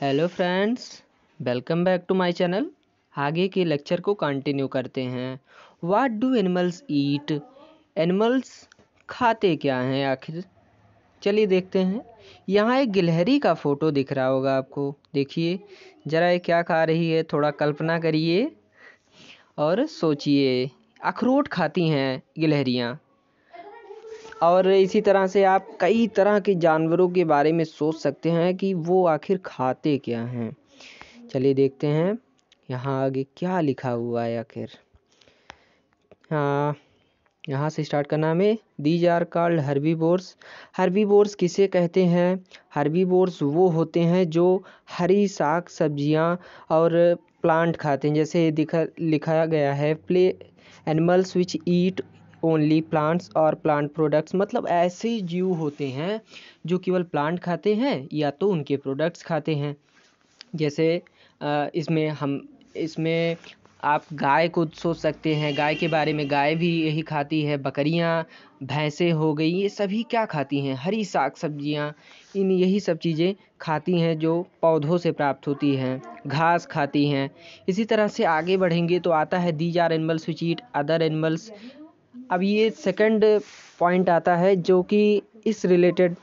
hello friends welcome back to my channel आगे के lecture को कंटिन्यू करते हैं what do animals eat animals खाते क्या हैं आखिर चलिए देखते हैं यहाँ एक गिलहरी का फ़ोटो दिख रहा होगा आपको देखिए ज़रा ये क्या खा रही है थोड़ा कल्पना करिए और सोचिए अखरोट खाती हैं गिलहरियाँ और इसी तरह से आप कई तरह के जानवरों के बारे में सोच सकते हैं कि वो आखिर खाते क्या हैं चलिए देखते हैं यहाँ आगे क्या लिखा हुआ है आखिर हाँ यहाँ से स्टार्ट करना हमें these are called herbivores herbivores किसे कहते हैं हर्बी बोर्स वो होते हैं जो हरी साग सब्जियाँ और प्लांट खाते हैं जैसे दिखा लिखा गया है play animals which eat only plants और प्लांट प्रोडक्ट्स मतलब ऐसे जीव होते हैं जो केवल प्लांट खाते हैं या तो उनके प्रोडक्ट्स खाते हैं जैसे इसमें हम इसमें आप गाय को सोच सकते हैं गाय के बारे में गाय भी यही खाती है बकरियां भैंसें हो गई ये सभी क्या खाती हैं हरी साग सब्जियां इन यही सब चीज़ें खाती हैं जो पौधों से प्राप्त होती हैं घास खाती हैं इसी तरह से आगे बढ़ेंगे तो आता है these are animals which eat other animals अब ये सेकंड पॉइंट आता है जो कि इस रिलेटेड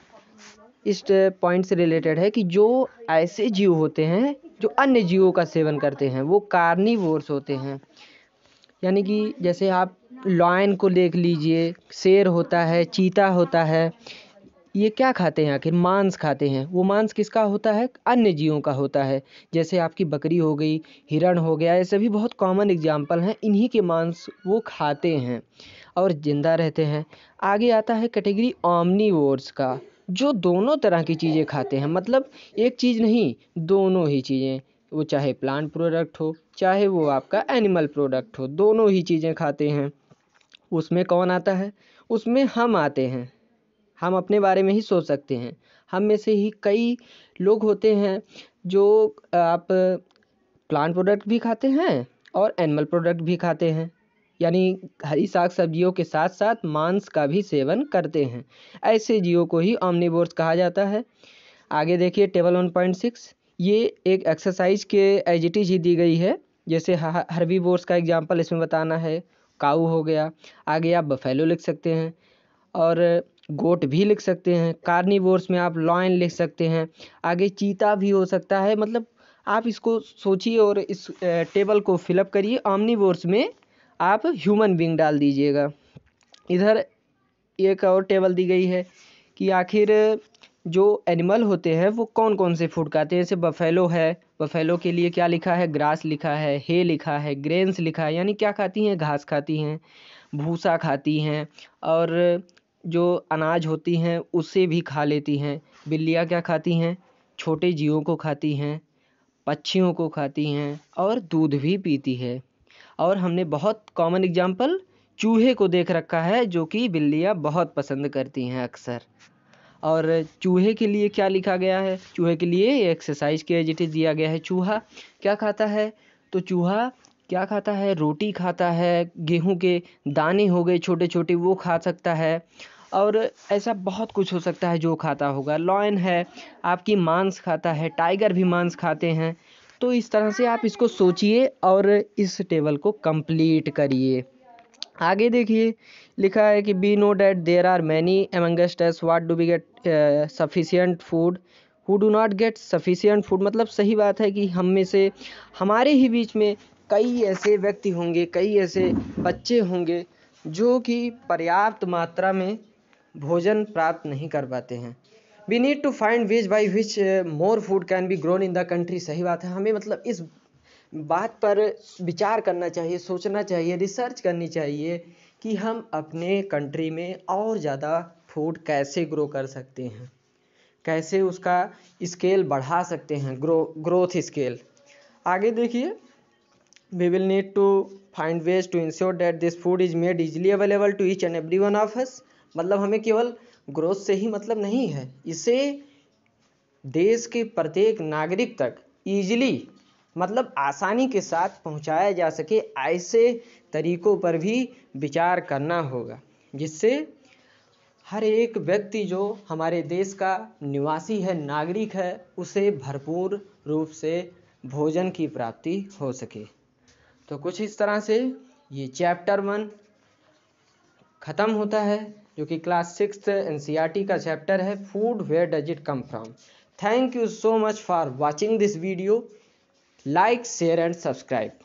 इस पॉइंट से रिलेटेड है कि जो ऐसे जीव होते हैं जो अन्य जीवों का सेवन करते हैं वो कार्निवोर्स होते हैं यानी कि जैसे आप लॉयन को देख लीजिए शेर होता है चीता होता है ये क्या खाते हैं आखिर मांस खाते हैं वो मांस किसका होता है अन्य जीवों का होता है जैसे आपकी बकरी हो गई हिरण हो गया ये सभी बहुत कॉमन एग्जाम्पल हैं इन्हीं के मांस वो खाते हैं और ज़िंदा रहते हैं आगे आता है कैटेगरी ओमनीवोर्स का जो दोनों तरह की चीज़ें खाते हैं मतलब एक चीज़ नहीं दोनों ही चीज़ें वो चाहे प्लांट प्रोडक्ट हो चाहे वो आपका एनिमल प्रोडक्ट हो दोनों ही चीज़ें खाते हैं उसमें कौन आता है उसमें हम आते हैं हम अपने बारे में ही सोच सकते हैं हम में से ही कई लोग होते हैं जो आप प्लांट प्रोडक्ट भी खाते हैं और एनिमल प्रोडक्ट भी खाते हैं यानी हरी साग सब्जियों के साथ साथ मांस का भी सेवन करते हैं ऐसे जीवों को ही ऑमनीबोर्स कहा जाता है आगे देखिए टेबल वन पॉइंट सिक्स ये एक एक्सरसाइज के एजिटीज ही दी गई है जैसे हर्बी बोर्स का एग्जाम्पल इसमें बताना है काऊ हो गया आगे आप बफेलो लिख सकते हैं और गोट भी लिख सकते हैं कार्निवोर्स में आप लॉयन लिख सकते हैं आगे चीता भी हो सकता है मतलब आप इसको सोचिए और इस टेबल को फिलअप करिए ऑमनीवोर्स में आप ह्यूमन बींग डाल दीजिएगा इधर एक और टेबल दी गई है कि आखिर जो एनिमल होते हैं वो कौन कौन से फूड खाते हैं जैसे बफेलो है बफेलो के लिए क्या लिखा है ग्रास लिखा है हे लिखा है ग्रेन्स लिखा है यानी क्या खाती हैं घास खाती हैं भूसा खाती हैं और जो अनाज होती हैं उसे भी खा लेती हैं बिल्लियाँ क्या खाती हैं छोटे जीवों को खाती हैं पक्षियों को खाती हैं और दूध भी पीती है और हमने बहुत कॉमन एग्जाम्पल चूहे को देख रखा है जो कि बिल्लियाँ बहुत पसंद करती हैं अक्सर और चूहे के लिए क्या लिखा गया है चूहे के लिए एक्सरसाइज के एजिटिव दिया गया है चूहा क्या खाता है तो चूहा क्या खाता है रोटी खाता है गेहूं के दाने हो गए छोटे छोटे वो खा सकता है और ऐसा बहुत कुछ हो सकता है जो खाता होगा लॉयन है आपकी मांस खाता है टाइगर भी मांस खाते हैं तो इस तरह से आप इसको सोचिए और इस टेबल को कंप्लीट करिए आगे देखिए लिखा है कि we know that there are many amongst us what do we get sufficient food who do not get sufficient food मतलब सही बात है कि हम में से हमारे ही बीच में कई ऐसे व्यक्ति होंगे कई ऐसे बच्चे होंगे जो कि पर्याप्त मात्रा में भोजन प्राप्त नहीं कर पाते हैं we need to find ways by which more food can be grown in the country सही बात है हमें मतलब इस बात पर विचार करना चाहिए सोचना चाहिए रिसर्च करनी चाहिए कि हम अपने कंट्री में और ज़्यादा फूड कैसे ग्रो कर सकते हैं कैसे उसका स्केल बढ़ा सकते हैं ग्रो ग्रोथ स्केल आगे देखिए we will need to find ways to ensure that this food is made easily available to each and every one of us मतलब हमें केवल ग्रोथ से ही मतलब नहीं है इसे देश के प्रत्येक नागरिक तक ईजिली मतलब आसानी के साथ पहुंचाया जा सके ऐसे तरीकों पर भी विचार करना होगा जिससे हर एक व्यक्ति जो हमारे देश का निवासी है नागरिक है उसे भरपूर रूप से भोजन की प्राप्ति हो सके तो कुछ इस तरह से ये चैप्टर वन ख़त्म होता है जो कि क्लास सिक्स एन का चैप्टर है food where does it come from thank you so much for watching this video like share and subscribe